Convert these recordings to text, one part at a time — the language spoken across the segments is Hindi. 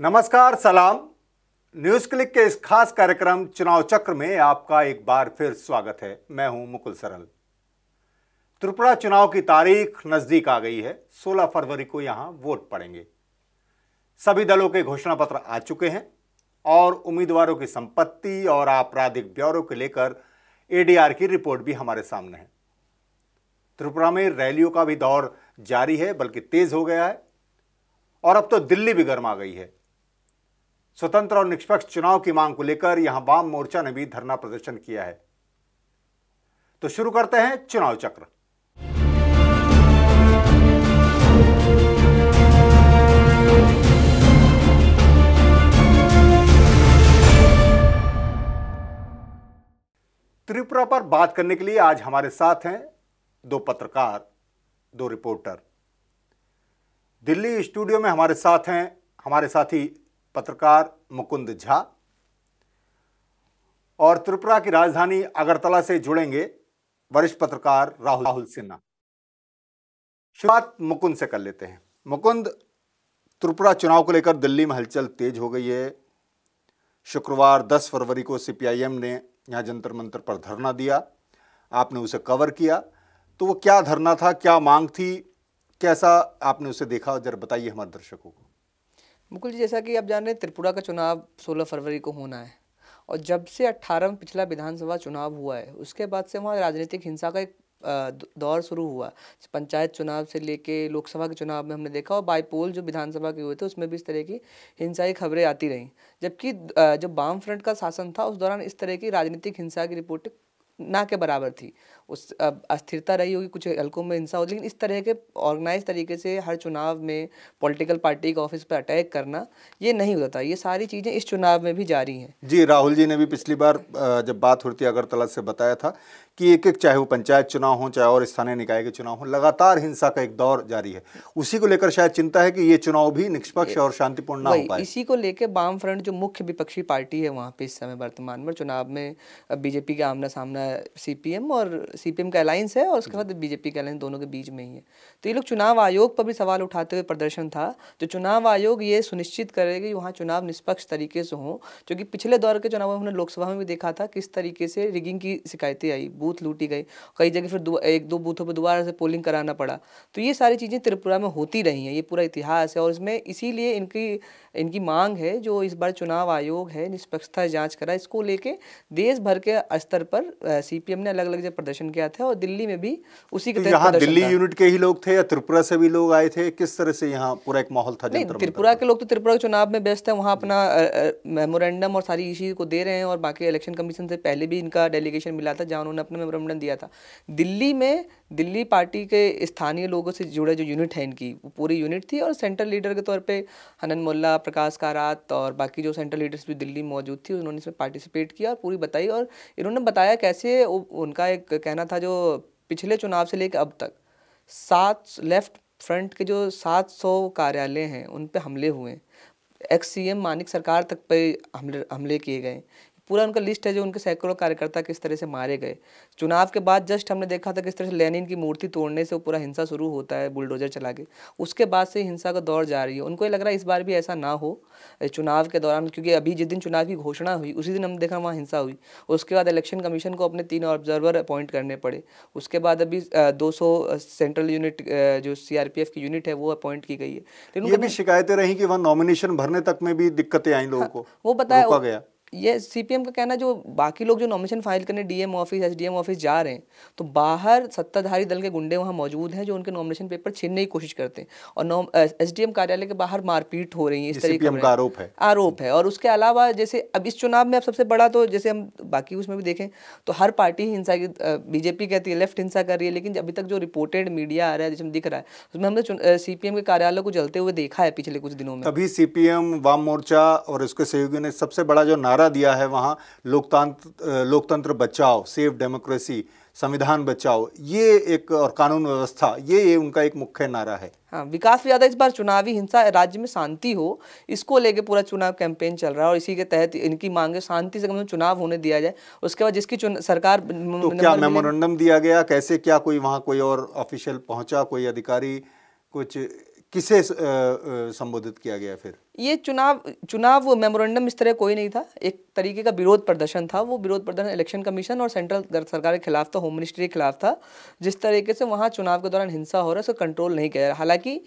नमस्कार सलाम न्यूज क्लिक के इस खास कार्यक्रम चुनाव चक्र में आपका एक बार फिर स्वागत है मैं हूं मुकुल सरल त्रिपुरा चुनाव की तारीख नजदीक आ गई है 16 फरवरी को यहां वोट पड़ेंगे सभी दलों के घोषणा पत्र आ चुके हैं और उम्मीदवारों की संपत्ति और आपराधिक ब्यौरों को लेकर एडीआर की रिपोर्ट भी हमारे सामने है त्रिपुरा में रैलियों का भी दौर जारी है बल्कि तेज हो गया है और अब तो दिल्ली भी गर्मा गई है स्वतंत्र और निष्पक्ष चुनाव की मांग को लेकर यहां वाम मोर्चा ने भी धरना प्रदर्शन किया है तो शुरू करते हैं चुनाव चक्र त्रिपुरा पर बात करने के लिए आज हमारे साथ हैं दो पत्रकार दो रिपोर्टर दिल्ली स्टूडियो में हमारे साथ हैं हमारे साथी पत्रकार मुकुंद झा और त्रिपुरा की राजधानी अगरतला से जुड़ेंगे वरिष्ठ पत्रकार राहुल राहुल सिन्हा शुरुआत मुकुंद से कर लेते हैं मुकुंद त्रिपुरा चुनाव को लेकर दिल्ली में हलचल तेज हो गई है शुक्रवार 10 फरवरी को सीपीआईएम ने यहाँ जंतर मंत्र पर धरना दिया आपने उसे कवर किया तो वो क्या धरना था क्या मांग थी कैसा आपने उसे देखा जरा बताइए हमारे दर्शकों को मुकुल जी जैसा कि आप जान रहे हैं त्रिपुरा का चुनाव 16 फरवरी को होना है और जब से अट्ठारह पिछला विधानसभा चुनाव हुआ है उसके बाद से वहाँ राजनीतिक हिंसा का एक दौर शुरू हुआ पंचायत चुनाव से लेके लोकसभा के चुनाव में हमने देखा और बाईपोल जो विधानसभा के हुए थे उसमें भी इस तरह की हिंसाई खबरें आती रहीं जबकि जब बाम फ्रंट का शासन था उस दौरान इस तरह की राजनीतिक हिंसा की रिपोर्ट ना के बराबर थी उस अस्थिरता रही होगी कुछ हल्कों में हिंसा हो लेकिन इस तरह के ऑर्गेनाइज तरीके से हर चुनाव में पॉलिटिकल पार्टी के ऑफिस पर अटैक करना ये नहीं होता था ये सारी चीज़ें इस चुनाव में भी जारी हैं जी राहुल जी ने भी पिछली बार जब बात होती है थी अगरतला से बताया था कि एक एक चाहे वो पंचायत चुनाव हो चाहे और स्थानीय निकाय के चुनाव हो लगातार हिंसा का एक दौर जारी है उसी को लेकर शायद चिंता है कि ये चुनाव भी निष्पक्ष और शांतिपूर्ण ना हो पाए इसी को लेकर वाम फ्रंट जो मुख्य विपक्षी पार्टी है वहाँ पे इस समय वर्तमान में चुनाव में बीजेपी के आमना सामना सीपीएम और सीपीएम का अलायंस है और उसके बाद बीजेपी का अलायंस दोनों के बीच में ही है तो ये लोग चुनाव आयोग पर भी सवाल उठाते हुए प्रदर्शन था तो चुनाव आयोग ये सुनिश्चित करेगा कि वहाँ चुनाव निष्पक्ष तरीके से हों क्योंकि पिछले दौर के चुनाव में हमने लोकसभा में भी देखा था किस तरीके से रिगिंग की शिकायतें आई बूथ लूटी गई कई जगह फिर एक दो बूथों पर दोबारा से पोलिंग कराना पड़ा तो ये सारी चीज़ें त्रिपुरा में होती रही हैं ये पूरा इतिहास है और इसमें इसीलिए इनकी इनकी मांग है जो इस बार चुनाव आयोग है निष्पक्षता जांच करा इसको लेके देश भर के स्तर पर सीपीएम ने अलग अलग जगह प्रदर्शन बन गया था और दिल्ली में भी उसी के तो यहाँ दिल्ली यूनिट के ही लोग थे या त्रिपुरा से भी लोग आए थे किस तरह से यहाँ पूरा एक माहौल था त्रिपुरा के लोग तो त्रिपुरा के चुनाव में व्यस्त है वहाँ अपना मेमोरेंडम और सारी इसी को दे रहे हैं और बाकी इलेक्शन कमीशन से पहले भी इनका डेलीगेशन मिला था जहाँ उन्होंने अपना मेमोरेंडम दिया था दिल्ली में दिल्ली पार्टी के स्थानीय लोगों से जुड़े जो यूनिट है इनकी वो पूरी यूनिट थी और सेंट्रल लीडर के तौर पे हनन मुल्ला प्रकाश कारात और बाकी जो सेंट्रल लीडर्स भी दिल्ली में मौजूद थी उन्होंने इसमें पार्टिसिपेट किया और पूरी बताई और इन्होंने बताया कैसे उनका एक कहना था जो पिछले चुनाव से लेकर अब तक सात लेफ्ट फ्रंट के जो सात सौ कार्यालय हैं उन पर हमले हुए एक्स सी एम मानिक सरकार तक पे हमले हमले किए गए पूरा उनका लिस्ट है जो उनके सैकड़ों कार्यकर्ता किस तरह से मारे गए चुनाव के बाद जस्ट हमने देखा था किस तरह से लेनिन की मूर्ति तोड़ने से वो पूरा हिंसा शुरू होता है बुलडोजर चला के उसके बाद से हिंसा का दौर जा रही है उनको ये लग रहा है इस बार भी ऐसा ना हो चुनाव के दौरान क्योंकि अभी जिस दिन चुनाव की घोषणा हुई उसी दिन हमने देखा वहाँ हिंसा हुई उसके बाद इलेक्शन कमीशन को अपने तीन ऑब्जर्वर अपॉइंट करने पड़े उसके बाद अभी दो सेंट्रल यूनिट जो सीआरपीएफ की यूनिट है वो अपॉइंट की गई है लेकिन ये भी शिकायतें रही कि वहाँ नॉमिनेशन भरने तक में भी दिक्कतें आई हाँ, लोगों को वो बताया गया ये सीपीएम का कहना जो बाकी लोग जो नॉमिनेशन फाइल करने डीएम ऑफिस एसडीएम ऑफिस जा रहे हैं तो बाहर सत्ताधारी दल के गुंडे वहाँ मौजूद हैं जो उनके नॉमिनेशन पेपर छीनने की कोशिश करते हैं और एसडीएम कार्यालय के बाहर मारपीट हो रही है इस तरीके का आरोप है आरोप है और उसके अलावा जैसे अब इस चुनाव में अब सबसे बड़ा तो जैसे हम बाकी उसमें भी देखें तो हर पार्टी हिंसा की बीजेपी कहती है लेफ्ट हिंसा कर रही है लेकिन अभी तक जो रिपोर्टेड मीडिया आ रहा है जिसमें दिख रहा है उसमें हमने सीपीएम के कार्यालय को जलते हुए देखा है पिछले कुछ दिनों में अभी सीपीएम वाम मोर्चा और उसके सहयोगी ने सबसे बड़ा जो नारा नारा दिया है वहाँ लोकतंत्र लोकतंत्र बचाओ सेव डेमोक्रेसी संविधान बचाओ ये एक और कानून व्यवस्था ये, ये उनका एक मुख्य नारा है हाँ विकास यादव इस बार चुनावी हिंसा राज्य में शांति हो इसको लेके पूरा चुनाव कैंपेन चल रहा है और इसी के तहत इनकी मांग है शांति से कम चुनाव होने दिया जाए उसके बाद जिसकी सरकार तो क्या मेमोरेंडम दिया गया कैसे क्या कोई वहाँ कोई और ऑफिशियल पहुँचा कोई अधिकारी कुछ किसे संबोधित किया गया फिर ये चुनाव चुनाव मेमोरेंडम इस तरह कोई नहीं था एक तरीके का विरोध प्रदर्शन था वो विरोध प्रदर्शन इलेक्शन कमीशन और सेंट्रल सरकार के खिलाफ था होम मिनिस्ट्री के खिलाफ था जिस तरीके से वहाँ चुनाव के दौरान हिंसा हो रहा है उसको कंट्रोल नहीं किया जा हालांकि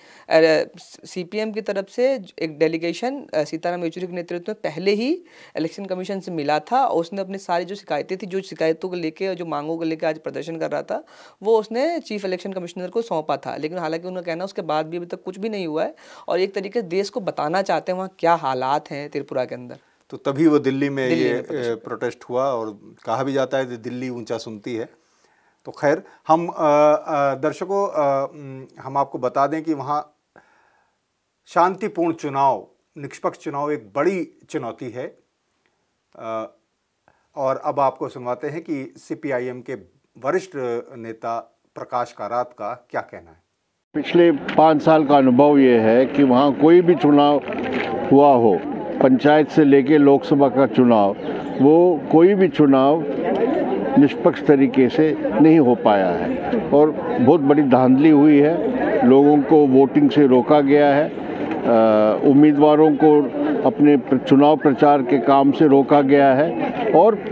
सी की तरफ से एक डेलीगेशन सीताराम येचुरी के नेतृत्व में पहले ही इलेक्शन कमीशन से मिला था और उसने अपनी सारी जो शिकायतें थी जो शिकायतों को लेकर और जो मांगों को लेकर आज प्रदर्शन कर रहा था वो उसने चीफ इलेक्शन कमिश्नर को सौंपा था लेकिन हालांकि उनका कहना उसके बाद भी अभी तक कुछ भी नहीं हुआ है और एक तरीके से देश को बताना चाहता बताते हैं वहाँ क्या हालात हैं त्रिपुरा के अंदर तो तभी वो दिल्ली में दिल्ली ये में प्रोटेस्ट, हुआ और कहा भी जाता है कि दिल्ली ऊंचा सुनती है तो खैर हम दर्शकों हम आपको बता दें कि वहाँ शांतिपूर्ण चुनाव निष्पक्ष चुनाव एक बड़ी चुनौती है और अब आपको सुनवाते हैं कि सीपीआईएम के वरिष्ठ नेता प्रकाश कारात का क्या कहना है पिछले पाँच साल का अनुभव ये है कि वहाँ कोई भी चुनाव हुआ हो पंचायत से लेके लोकसभा का चुनाव वो कोई भी चुनाव निष्पक्ष तरीके से नहीं हो पाया है और बहुत बड़ी धांधली हुई है लोगों को वोटिंग से रोका गया है उम्मीदवारों को अपने चुनाव प्रचार के काम से रोका गया है और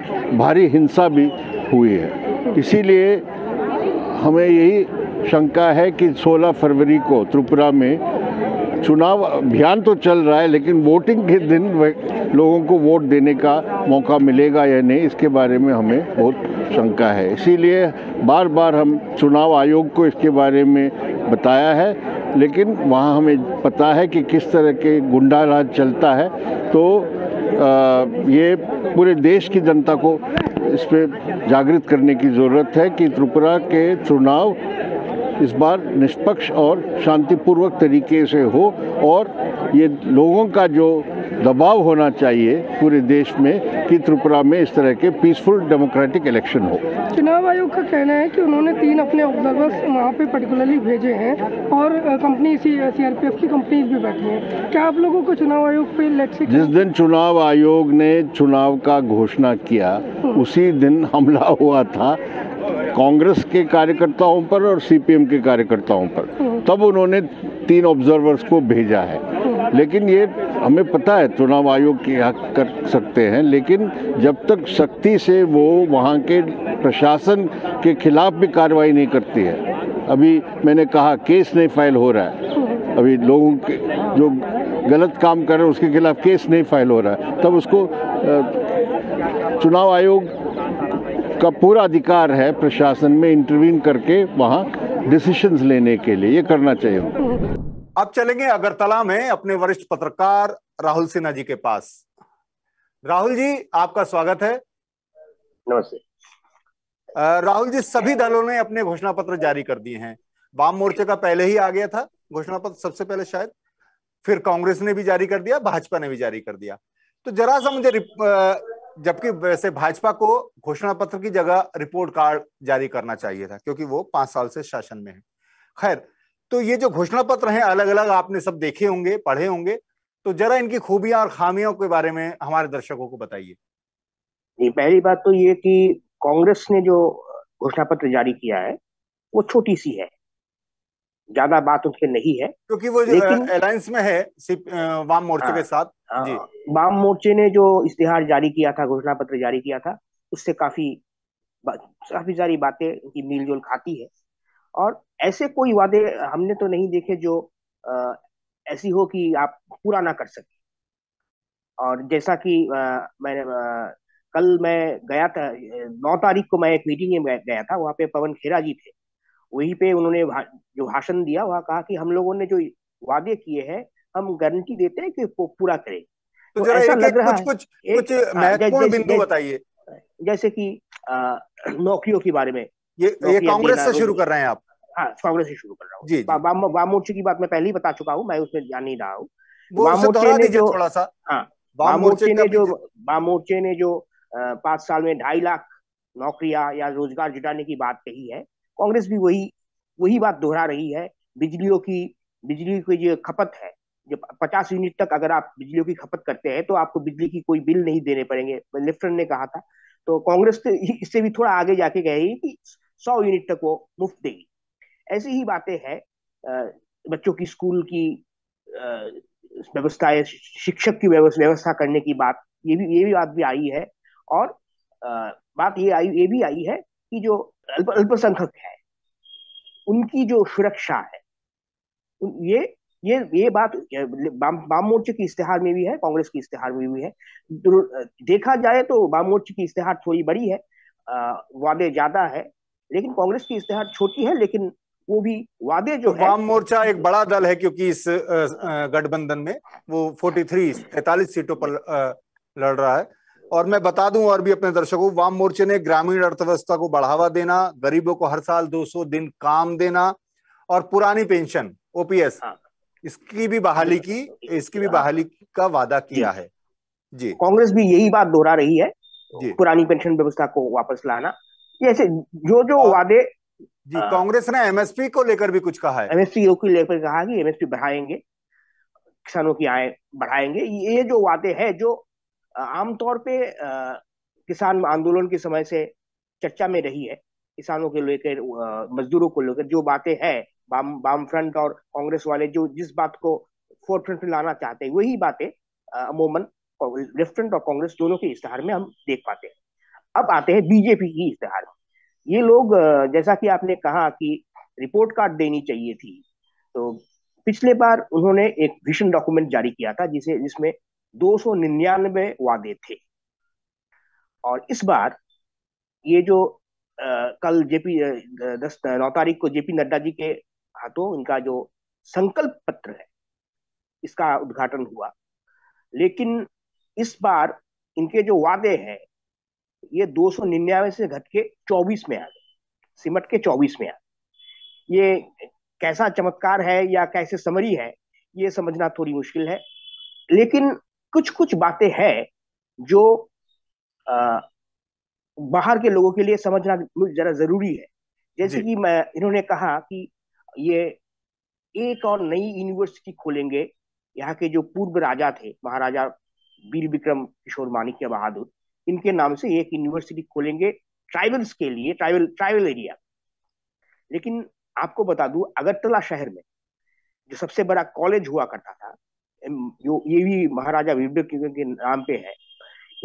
भारी हिंसा भी हुई है इसीलिए हमें यही शंका है कि 16 फरवरी को त्रिपुरा में चुनाव अभियान तो चल रहा है लेकिन वोटिंग के दिन लोगों को वोट देने का मौका मिलेगा या नहीं इसके बारे में हमें बहुत शंका है इसीलिए बार बार हम चुनाव आयोग को इसके बारे में बताया है लेकिन वहाँ हमें पता है कि किस तरह के गुंडा राज चलता है तो आ, ये पूरे देश की जनता को इस पर जागृत करने की ज़रूरत है कि त्रिपुरा के चुनाव इस बार निष्पक्ष और शांतिपूर्वक तरीके से हो और ये लोगों का जो दबाव होना चाहिए पूरे देश में कि त्रिपुरा में इस तरह के पीसफुल डेमोक्रेटिक इलेक्शन हो चुनाव आयोग का कहना है कि उन्होंने तीन अपने ऑब्जर्वर्स वहाँ पे पर्टिकुलरली भेजे हैं और कंपनी इसी सीआरपीएफ की कंपनी भी बैठी है क्या आप लोगों को चुनाव आयोग पे लेट से जिस दिन चुनाव आयोग ने चुनाव का घोषणा किया हम्म। उसी दिन हमला हुआ था कांग्रेस के कार्यकर्ताओं पर और सीपीएम के कार्यकर्ताओं पर तब उन्होंने तीन ऑब्जर्वर्स को भेजा है लेकिन ये हमें पता है चुनाव आयोग क्या कर सकते हैं लेकिन जब तक सख्ती से वो वहाँ के प्रशासन के खिलाफ भी कार्रवाई नहीं करती है अभी मैंने कहा केस नहीं फाइल हो रहा है अभी लोगों के जो गलत काम कर रहे हैं उसके खिलाफ केस नहीं फाइल हो रहा है तब उसको चुनाव आयोग का पूरा अधिकार है प्रशासन में इंटरवीन करके वहाँ डिसीशन लेने के लिए ये करना चाहिए अब चलेंगे अगरतला में अपने वरिष्ठ पत्रकार राहुल सिन्हा जी के पास राहुल जी आपका स्वागत है नमस्ते राहुल जी सभी दलों ने अपने घोषणा पत्र जारी कर दिए हैं वाम मोर्चे का पहले ही आ गया था घोषणा पत्र सबसे पहले शायद फिर कांग्रेस ने भी जारी कर दिया भाजपा ने भी जारी कर दिया तो जरा सा मुझे जबकि वैसे भाजपा को घोषणा पत्र की जगह रिपोर्ट कार्ड जारी करना चाहिए था क्योंकि वो पांच साल से शासन में है खैर तो ये जो घोषणा पत्र है अलग अलग आपने सब देखे होंगे पढ़े होंगे तो जरा इनकी खूबियां और खामियों के बारे में हमारे दर्शकों को बताइए पहली बात तो ये कि कांग्रेस ने जो घोषणा पत्र जारी किया है वो छोटी सी है ज्यादा बात उनके नहीं है क्योंकि वो अलायंस में है वाम मोर्चे हाँ, के साथ हाँ, जी। वाम मोर्चे ने जो इश्तेहार जारी किया था घोषणा पत्र जारी किया था उससे काफी काफी सारी बातें उनकी मिलजुल खाती है और ऐसे कोई वादे हमने तो नहीं देखे जो आ, ऐसी हो कि आप पूरा ना कर सके और जैसा कि मैंने कल मैं गया था नौ तारीख को मैं एक मीटिंग में गया था वहाँ पे पवन खेरा जी थे वहीं पे उन्होंने भा, जो भाषण दिया वहां कहा कि हम लोगों ने जो वादे किए हैं हम गारंटी देते हैं कि वो पूरा करें तो, तो ऐसा लग रहा कुछ, कुछ, है कुछ हाँ, महत्वपूर्ण बिंदु बताइए जैसे कि नौकरियों के बारे में ये ये कांग्रेस से शुरू कर रहे हैं आप हाँ कांग्रेस से शुरू कर रहा हूँ वाम मोर्चे की बात मैं पहले ही बता चुका हूँ मैं उसमें जान नहीं रहा हूँ वाम मोर्चे ने जो थोड़ा सा हाँ वाम मोर्चे ने जो वाम मोर्चे ने जो पांच साल में ढाई लाख नौकरिया या रोजगार जुटाने की बात कही है कांग्रेस भी वही वही बात दोहरा रही है बिजलियों की बिजली की जो खपत है जब पचास यूनिट तक अगर आप बिजलियों की खपत करते हैं तो आपको बिजली की कोई बिल नहीं देने पड़ेंगे लेफ्टन ने कहा था तो कांग्रेस तो इससे भी थोड़ा आगे जाके गए कि सौ यूनिट तक वो मुफ्त देगी ऐसी ही बातें हैं बच्चों की स्कूल की व्यवस्था शिक्षक की व्यवस्था करने की बात ये भी ये भी बात भी आई है और बात ये आई ये भी आई है कि जो अल्प अल्पसंख्यक है उनकी जो सुरक्षा है ये ये ये बात वाम मोर्चे की इश्तेहार में भी है कांग्रेस की इश्तेहार में भी है देखा जाए तो वाम मोर्चे की इश्तेहार थोड़ी बड़ी है वादे ज्यादा है लेकिन कांग्रेस की इश्तेहार छोटी है लेकिन वो भी वादे जो तो है वाम मोर्चा एक बड़ा दल है क्योंकि इस गठबंधन में वो 43 43 सीटों पर लड़ रहा है और मैं बता दूं और भी अपने दर्शकों वाम मोर्चे ने ग्रामीण अर्थव्यवस्था को बढ़ावा देना गरीबों को हर साल 200 दिन काम देना और पुरानी पेंशन ओपीएस हाँ। इसकी भी बहाली की इसकी भी हाँ। बहाली का वादा किया है जी कांग्रेस भी यही बात दोहरा रही है जी पुरानी पेंशन व्यवस्था को वापस लाना जैसे जो जो वादे जी हाँ। कांग्रेस ने एमएसपी को लेकर भी कुछ कहा है एमएसपी को लेकर कहा कि एमएसपी बढ़ाएंगे किसानों की आय बढ़ाएंगे ये जो वादे हैं जो आमतौर पे किसान आंदोलन के समय से चर्चा में रही है किसानों के लेकर मजदूरों को लेकर जो बातें हैं बाम फ्रंट और कांग्रेस वाले जो जिस बात को फोर्ट फ्रंट में लाना चाहते हैं वही बातें अमूमन लेफ्ट फ्रंट और कांग्रेस दोनों के इश्तेहार में हम देख पाते हैं अब आते हैं बीजेपी की इश्तेहार में ये लोग जैसा कि आपने कहा कि रिपोर्ट कार्ड देनी चाहिए थी तो पिछले बार उन्होंने एक विजन डॉक्यूमेंट जारी किया था जिसे जिसमें 299 वादे थे और इस बार ये जो आ, कल जेपी दस नौ तारीख को जेपी नड्डा जी के हाथों इनका जो संकल्प पत्र है इसका उद्घाटन हुआ लेकिन इस बार इनके जो वादे हैं ये 299 से घट के 24 में आ गए सिमट के 24 में आ गए ये कैसा चमत्कार है या कैसे समरी है ये समझना थोड़ी मुश्किल है लेकिन कुछ कुछ बातें हैं जो आ, बाहर के लोगों के लिए समझना जरा जरूरी है जैसे कि मैं इन्होंने कहा कि ये एक और नई यूनिवर्सिटी खोलेंगे यहाँ के जो पूर्व राजा थे महाराजा वीर विक्रम किशोर माणिक्य बहादुर इनके नाम से एक यूनिवर्सिटी खोलेंगे ट्राइबल्स के लिए ट्राइबल ट्राइबल एरिया लेकिन आपको बता दू अगरतला शहर में जो सबसे बड़ा कॉलेज हुआ करता था जो ये भी महाराजा विवेक के नाम पे है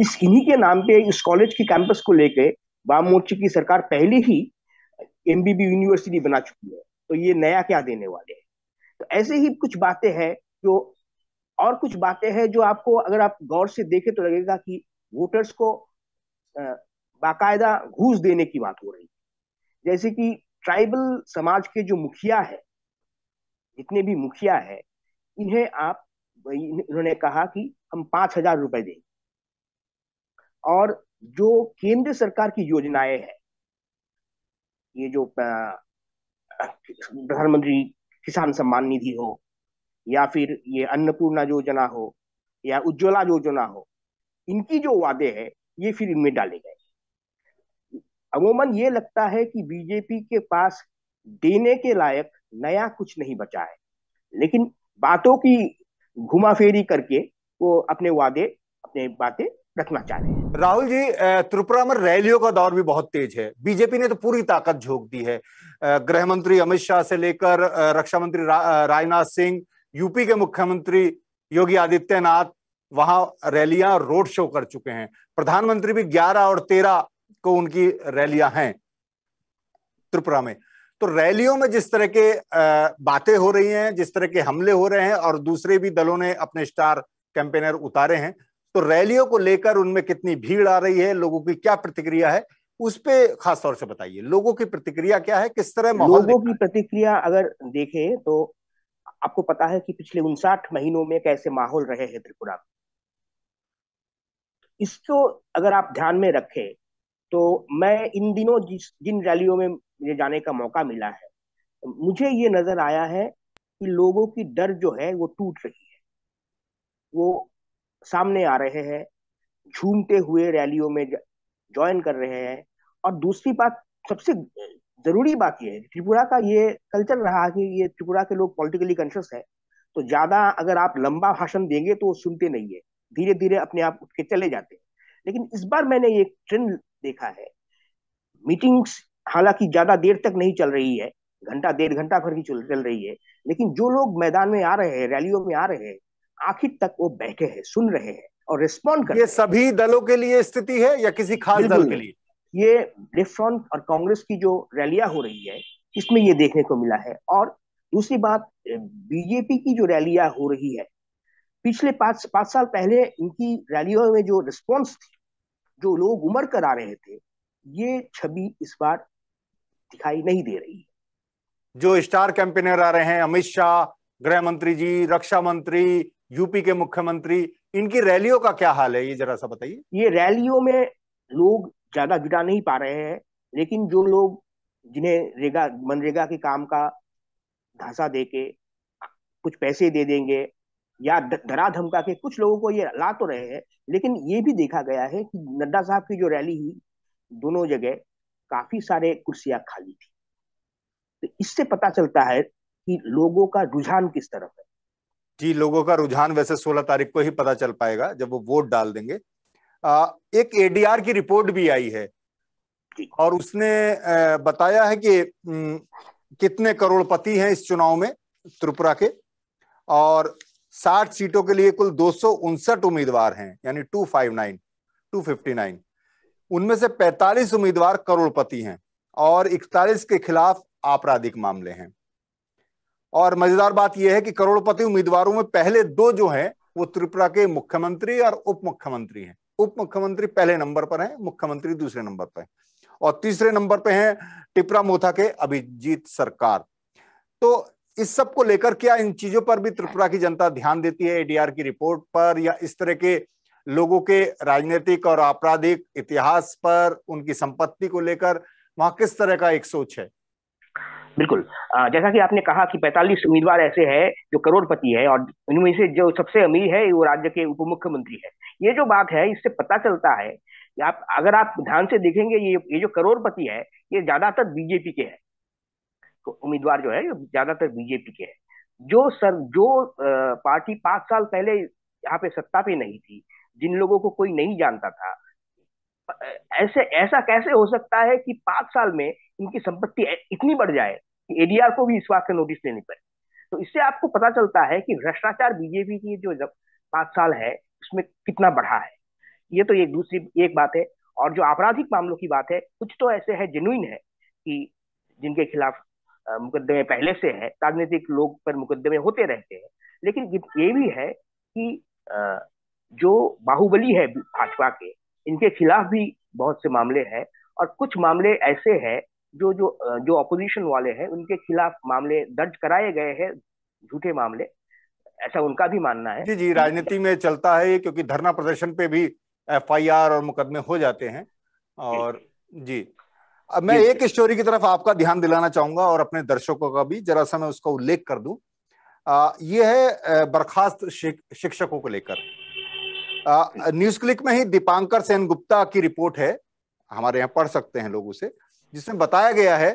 इस इन्हीं के नाम पे इस कॉलेज के कैंपस को लेके वाम मोर्चे की सरकार पहले ही एमबीबी यूनिवर्सिटी बना चुकी है तो ये नया क्या देने वाले हैं तो ऐसे ही कुछ बातें हैं जो और कुछ बातें हैं जो आपको अगर आप गौर से देखें तो लगेगा कि वोटर्स को बाकायदा घूस देने की बात हो रही है जैसे कि ट्राइबल समाज के जो मुखिया है जितने भी मुखिया है इन्हें आप इन्होंने कहा कि हम पांच हजार रुपए देंगे और जो केंद्र सरकार की योजनाएं हैं ये जो प्रधानमंत्री किसान सम्मान निधि हो या फिर ये अन्नपूर्णा योजना हो या उज्ज्वला योजना हो इनकी जो वादे हैं ये फिर इनमें डाले गए अमूमन ये लगता है कि बीजेपी के पास देने के लायक नया कुछ नहीं बचा है लेकिन बातों की घुमा फेरी करके वो अपने वादे अपने बातें रखना चाह रहे हैं राहुल जी त्रिपुरा में रैलियों का दौर भी बहुत तेज है बीजेपी ने तो पूरी ताकत झोंक दी है गृह मंत्री अमित शाह से लेकर रक्षा मंत्री रा, राजनाथ सिंह यूपी के मुख्यमंत्री योगी आदित्यनाथ वहां रैलियां रोड शो कर चुके हैं प्रधानमंत्री भी ग्यारह और तेरह को उनकी रैलियां हैं त्रिपुरा में तो रैलियों में जिस तरह के बातें हो रही हैं जिस तरह के हमले हो रहे हैं और दूसरे भी दलों ने अपने स्टार कैंपेनर उतारे हैं तो रैलियों को लेकर उनमें कितनी भीड़ आ रही है लोगों की क्या प्रतिक्रिया है उस पर खासतौर से बताइए लोगों की प्रतिक्रिया क्या है किस तरह लोगों की प्रतिक्रिया अगर देखें तो आपको पता है कि पिछले उनसाठ महीनों में कैसे माहौल रहे हैं त्रिपुरा इसको अगर आप ध्यान में रखें तो मैं इन दिनों जिस जिन रैलियों में मुझे जाने का मौका मिला है मुझे ये नजर आया है कि लोगों की डर जो है वो टूट रही है वो सामने आ रहे हैं झूमते हुए रैलियों में ज्वाइन कर रहे हैं और दूसरी बात सबसे जरूरी बात यह है त्रिपुरा का ये कल्चर रहा कि ये त्रिपुरा के लोग पॉलिटिकली कॉन्शियस है तो ज्यादा अगर आप लंबा भाषण देंगे तो वो सुनते नहीं है धीरे धीरे अपने आप उठ के चले जाते हैं लेकिन इस बार मैंने ये ट्रेंड देखा है मीटिंग्स हालांकि ज्यादा देर तक नहीं चल रही है घंटा डेढ़ घंटा भर की चल रही है लेकिन जो लोग मैदान में आ रहे हैं रैलियों में आ रहे हैं आखिर तक वो बैठे हैं सुन रहे हैं और रिस्पॉन्ड कर ये सभी दलों के लिए स्थिति है या किसी खास दल के लिए ये लेफ्ट और कांग्रेस की जो रैलियां हो रही है इसमें ये देखने को मिला है और दूसरी बात बीजेपी की जो रैलियां हो रही है पिछले पांच पांच साल पहले इनकी रैलियों में जो रिस्पॉन्स थी जो लोग उमर कर आ रहे थे ये छवि इस बार दिखाई नहीं दे रही जो स्टार कैंपेनर आ रहे हैं अमित शाह गृह मंत्री जी रक्षा मंत्री यूपी के मुख्यमंत्री इनकी रैलियों का क्या हाल है ये जरा सा बताइए ये रैलियों में लोग ज्यादा जुटा नहीं पा रहे हैं लेकिन जो लोग जिन्हें रेगा मनरेगा के काम का धांसा दे के कुछ पैसे दे देंगे या धरा धमका के कुछ लोगों को ये ला तो रहे हैं लेकिन ये भी देखा गया है कि नड्डा साहब की जो रैली हुई दोनों जगह काफी सारे कुर्सियां खाली थी तो इससे पता चलता है कि लोगों का रुझान किस तरफ है जी लोगों का रुझान वैसे 16 तारीख को ही पता चल पाएगा जब वो वोट डाल देंगे आ, एक एडीआर की रिपोर्ट भी आई है और उसने बताया है कि कितने करोड़पति हैं इस चुनाव में त्रिपुरा के और साठ सीटों के लिए कुल दो उम्मीदवार हैं यानी two five nine two fifty nine उनमें से 45 उम्मीदवार करोड़पति हैं और 41 के खिलाफ आपराधिक मामले हैं और मजेदार बात यह है कि करोड़पति उम्मीदवारों में पहले दो जो हैं वो त्रिपुरा के मुख्यमंत्री और उप मुख्यमंत्री हैं उप मुख्यमंत्री पहले नंबर पर हैं मुख्यमंत्री दूसरे नंबर पर और तीसरे नंबर पर है टिपरा मोथा के अभिजीत सरकार तो इस सब को लेकर क्या इन चीजों पर भी त्रिपुरा की जनता ध्यान देती है एडीआर की रिपोर्ट पर या इस तरह के लोगों के राजनीतिक और आपराधिक इतिहास पर उनकी संपत्ति को लेकर वहां किस तरह का एक सोच है बिल्कुल जैसा कि आपने कहा कि 45 उम्मीदवार ऐसे हैं जो करोड़पति है और इनमें से जो सबसे अमीर है वो राज्य के उप मुख्यमंत्री है ये जो बात है इससे पता चलता है आप अगर आप ध्यान से देखेंगे ये ये जो करोड़पति है ये ज्यादातर बीजेपी के है तो उम्मीदवार जो है ज्यादातर बीजेपी के हैं जो सर जो पार्टी पांच साल पहले यहाँ पे सत्ता पे नहीं थी जिन लोगों को कोई नहीं जानता था ऐसे ऐसा कैसे हो सकता है कि पांच साल में इनकी संपत्ति इतनी बढ़ जाए कि एडीआर को भी इस बात का नोटिस लेनी पड़े तो इससे आपको पता चलता है कि भ्रष्टाचार बीजेपी की जो पांच साल है उसमें कितना बढ़ा है ये तो एक दूसरी एक बात है और जो आपराधिक मामलों की बात है कुछ तो ऐसे है जेनुइन है कि जिनके खिलाफ मुकदमे पहले से है राजनीतिक लोग पर मुकदमे होते रहते हैं लेकिन ये भी है कि जो बाहुबली है भाजपा के इनके खिलाफ भी बहुत से मामले हैं और कुछ मामले ऐसे हैं जो जो जो अपोजिशन वाले हैं उनके खिलाफ मामले दर्ज कराए गए हैं झूठे मामले ऐसा उनका भी मानना है जी जी राजनीति में चलता है ये क्योंकि धरना प्रदर्शन पे भी एफआईआर और मुकदमे हो जाते हैं और जी मैं एक स्टोरी की तरफ आपका ध्यान दिलाना चाहूंगा और अपने दर्शकों का भी जरा सा मैं उसका उल्लेख कर दूं ये है बर्खास्त शिक, शिक्षकों को लेकर न्यूज क्लिक में ही दीपांकर सेन गुप्ता की रिपोर्ट है हमारे यहाँ पढ़ सकते हैं लोग उसे जिसमें बताया गया है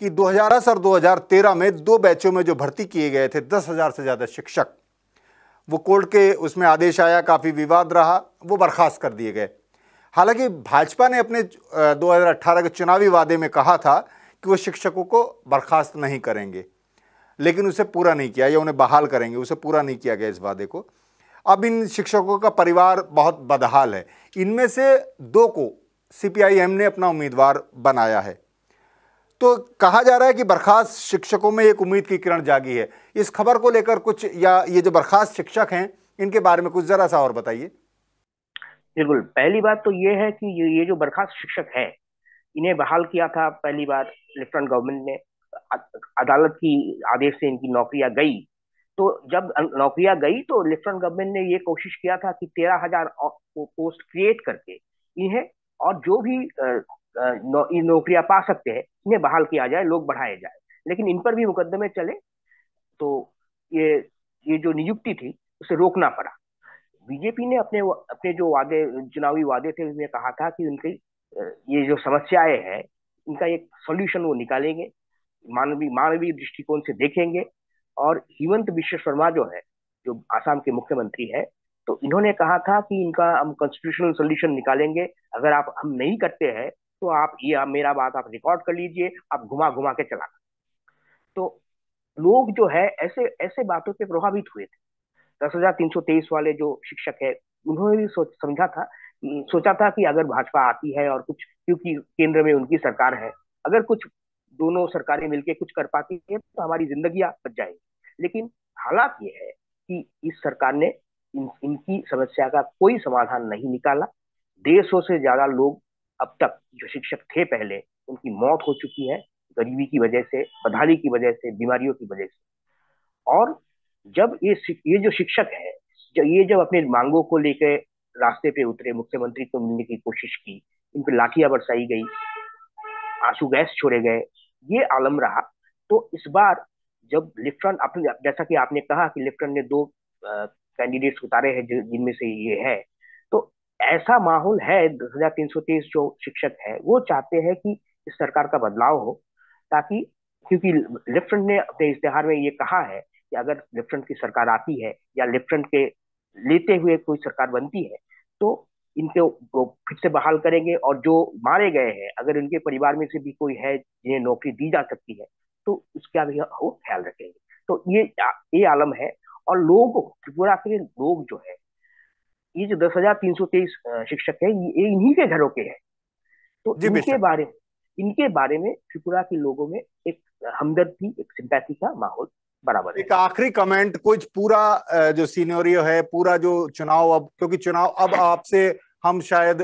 कि 2010 और 2013 में दो बैचों में जो भर्ती किए गए थे दस हजार से ज्यादा शिक्षक वो कोर्ट के उसमें आदेश आया काफी विवाद रहा वो बर्खास्त कर दिए गए हालांकि भाजपा ने अपने 2018 के चुनावी वादे में कहा था कि वो शिक्षकों को बर्खास्त नहीं करेंगे लेकिन उसे पूरा नहीं किया या उन्हें बहाल करेंगे उसे पूरा नहीं किया गया इस वादे को अब इन शिक्षकों का परिवार बहुत बदहाल है इनमें से दो को सीपीआईएम ने अपना उम्मीदवार बनाया है तो कहा जा रहा है कि बर्खास्त शिक्षकों में एक उम्मीद की किरण जागी है इस खबर को लेकर कुछ या ये जो बर्खास्त शिक्षक हैं इनके बारे में कुछ ज़रा सा और बताइए बिल्कुल पहली बात तो ये है कि ये जो बर्खास्त शिक्षक है इन्हें बहाल किया था पहली बार लेफ्टिनेंट गवर्नमेंट ने अदालत की आदेश से इनकी नौकरियां गई तो जब नौकरियां गई तो लेफ्टिनेंट गवर्नमेंट ने ये कोशिश किया था कि तेरह हजार पोस्ट क्रिएट करके इन्हें और जो भी नौ, नौकरियां पा सकते हैं इन्हें बहाल किया जाए लोग बढ़ाए जाए लेकिन इन पर भी मुकदमे चले तो ये ये जो नियुक्ति थी उसे रोकना पड़ा बीजेपी ने अपने अपने जो वादे चुनावी वादे थे उसमें कहा था कि उनकी ये जो समस्याएं हैं इनका एक सोल्यूशन वो निकालेंगे मानवीय मानवीय दृष्टिकोण से देखेंगे और हिमंत विश्व शर्मा जो है जो आसाम के मुख्यमंत्री है तो इन्होंने कहा था कि इनका हम कॉन्स्टिट्यूशनल सोल्यूशन निकालेंगे अगर आप हम नहीं करते हैं तो आप ये मेरा बात आप रिकॉर्ड कर लीजिए आप घुमा घुमा के चला तो लोग जो है ऐसे ऐसे बातों से प्रभावित हुए थे दस हजार तीन सौ तेईस वाले जो शिक्षक है उन्होंने भी सोच समझा था सोचा था कि अगर भाजपा आती है और कुछ क्योंकि केंद्र में उनकी सरकार है अगर कुछ दोनों सरकारें मिलकर कुछ कर पाती है तो हमारी जिंदगी बच जाएगी लेकिन हालात ये है कि इस सरकार ने इन, इनकी समस्या का कोई समाधान नहीं निकाला डेढ़ सौ से ज्यादा लोग अब तक जो शिक्षक थे पहले उनकी मौत हो चुकी है गरीबी की वजह से बदहाली की वजह से बीमारियों की वजह से और जब ये ये जो शिक्षक है जब ये जब अपने मांगों को लेकर रास्ते पे उतरे मुख्यमंत्री को मिलने की कोशिश की इन पर लाठियां बरसाई गई आंसू गैस छोड़े गए ये आलम रहा तो इस बार जब लिफ्टन अपने जैसा कि आपने कहा कि लिफ्टन ने दो कैंडिडेट्स उतारे हैं जिनमें से ये है तो ऐसा माहौल है दस हजार तीन सौ तेईस जो शिक्षक है वो चाहते हैं कि इस सरकार का बदलाव हो ताकि क्योंकि लेफ्टिनेंट ने अपने इश्तेहार में ये कहा है कि अगर लेफ्टिनेंट की सरकार आती है या लेफ्टिनेंट के लेते हुए कोई सरकार बनती है तो इनके फिर से बहाल करेंगे और जो मारे गए हैं अगर इनके परिवार में से भी कोई है जिन्हें नौकरी दी जा सकती है तो उसका भी वो ख्याल रखेंगे तो ये ये आलम है और लोग त्रिपुरा के लोग जो है ये जो दस हजार तीन सौ तेईस शिक्षक है ये इन्हीं के घरों के हैं तो इनके बारे इनके बारे में त्रिपुरा के लोगों में एक हमदर्दी एक सिंपैथी का माहौल बराबर एक आखिरी कमेंट कुछ पूरा जो सीनियोरियो है पूरा जो चुनाव अब क्योंकि चुनाव अब आपसे हम शायद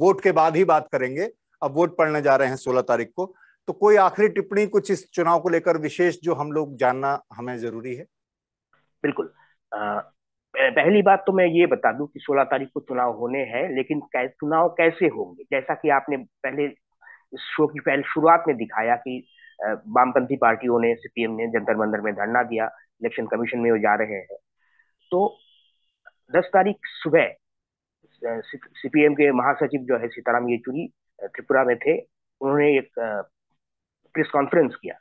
वोट के बाद ही बात करेंगे अब वोट पड़ने जा रहे हैं सोलह तारीख को तो कोई आखिरी टिप्पणी कुछ इस चुनाव को लेकर विशेष जो हम लोग जानना हमें जरूरी है बिल्कुल आ, पहली बात तो मैं ये बता दूं कि 16 तारीख को चुनाव होने हैं लेकिन कै, चुनाव कैसे होंगे जैसा कि आपने पहले इस शो की पहले शुरुआत में दिखाया कि वामपंथी पार्टियों ने सीपीएम ने जंतर मंदिर में धरना दिया इलेक्शन कमीशन में वो जा रहे हैं तो दस तारीख सुबह सीपीएम के महासचिव जो है सीताराम येचुरी त्रिपुरा में थे उन्होंने एक प्रेस कॉन्फ्रेंस किया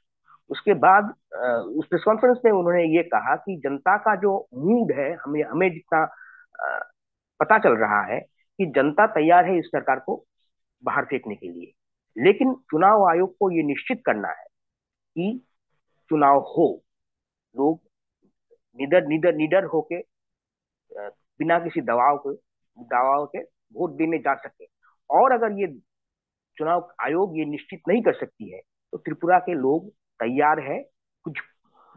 उसके बाद उस प्रेस कॉन्फ्रेंस में उन्होंने ये कहा कि जनता का जो मूड है हमें हमें जितना पता चल रहा है कि जनता तैयार है इस सरकार को बाहर फेंकने के लिए लेकिन चुनाव आयोग को ये निश्चित करना है कि चुनाव हो लोग निडर निडर निडर होके बिना किसी दबाव के दबाव के वोट देने जा सके और अगर ये चुनाव आयोग ये निश्चित नहीं कर सकती है तो त्रिपुरा के लोग तैयार है कुछ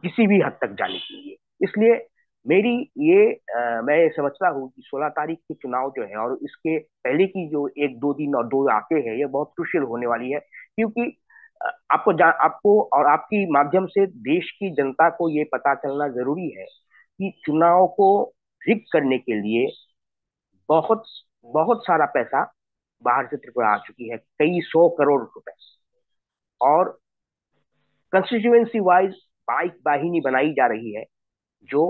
किसी भी हद तक जाने के लिए इसलिए मेरी ये आ, मैं ये समझता हूँ कि सोलह तारीख के चुनाव जो है और इसके पहले की जो एक दो दिन और दो आते हैं ये बहुत क्रुशियल होने वाली है क्योंकि आपको जा आपको और आपकी माध्यम से देश की जनता को ये पता चलना जरूरी है कि चुनाव को रिक करने के लिए बहुत बहुत सारा पैसा बाहर से त्रिपुरा आ चुकी है कई सौ करोड़ रुपए और कंस्टिट्यूएंसी वाइज बाइक वाहिनी बनाई जा रही है जो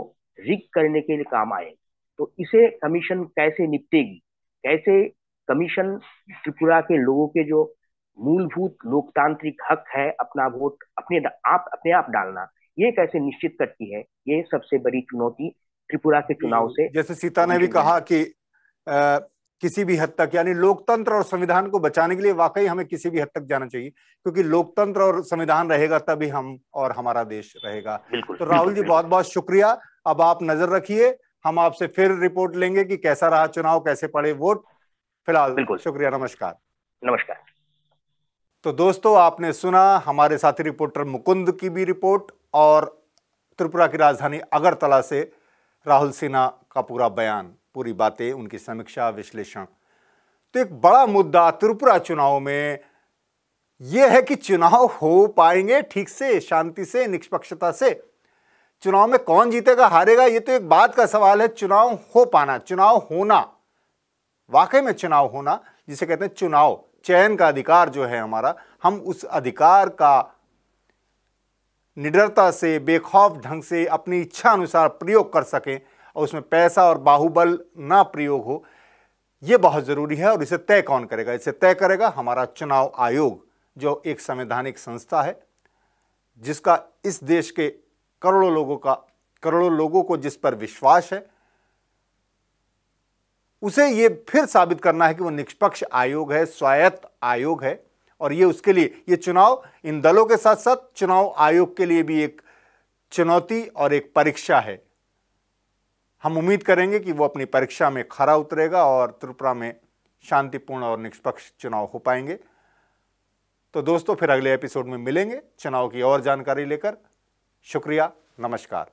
रिक करने के लिए काम आए तो इसे कमीशन कैसे निपटेगी कैसे कमीशन त्रिपुरा के लोगों के जो मूलभूत लोकतांत्रिक हक है अपना वोट अपने आप अपने आप डालना ये कैसे निश्चित करती है ये सबसे बड़ी चुनौती त्रिपुरा के चुनाव से जैसे सीता ने भी कहा कि आ, किसी भी हद तक यानी लोकतंत्र और संविधान को बचाने के लिए वाकई हमें किसी भी हद तक जाना चाहिए क्योंकि लोकतंत्र और संविधान रहेगा तभी हम और हमारा देश रहेगा बिल्कुल, तो राहुल जी बहुत बहुत शुक्रिया अब आप नजर रखिए हम आपसे फिर रिपोर्ट लेंगे कि कैसा रहा चुनाव कैसे पड़े वोट फिलहाल बिल्कुल शुक्रिया नमस्कार नमस्कार तो दोस्तों आपने सुना हमारे साथी रिपोर्टर मुकुंद की भी रिपोर्ट और त्रिपुरा की राजधानी अगरतला से राहुल सिन्हा का पूरा बयान पूरी बातें उनकी समीक्षा विश्लेषण तो एक बड़ा मुद्दा त्रिपुरा चुनाव में यह है कि चुनाव हो पाएंगे ठीक से शांति से निष्पक्षता से चुनाव में कौन जीतेगा हारेगा ये तो एक बात का सवाल है चुनाव हो पाना चुनाव होना वाकई में चुनाव होना जिसे कहते हैं चुनाव चयन का अधिकार जो है हमारा हम उस अधिकार का निडरता से बेखौफ ढंग से अपनी इच्छा अनुसार प्रयोग कर सकें और उसमें पैसा और बाहुबल ना प्रयोग हो ये बहुत ज़रूरी है और इसे तय कौन करेगा इसे तय करेगा हमारा चुनाव आयोग जो एक संवैधानिक संस्था है जिसका इस देश के करोड़ों लोगों का करोड़ों लोगों को जिस पर विश्वास है उसे ये फिर साबित करना है कि वो निष्पक्ष आयोग है स्वायत्त आयोग है और ये उसके लिए ये चुनाव इन दलों के साथ साथ चुनाव आयोग के लिए भी एक चुनौती और एक परीक्षा है हम उम्मीद करेंगे कि वो अपनी परीक्षा में खरा उतरेगा और त्रिपुरा में शांतिपूर्ण और निष्पक्ष चुनाव हो पाएंगे तो दोस्तों फिर अगले एपिसोड में मिलेंगे चुनाव की और जानकारी लेकर शुक्रिया नमस्कार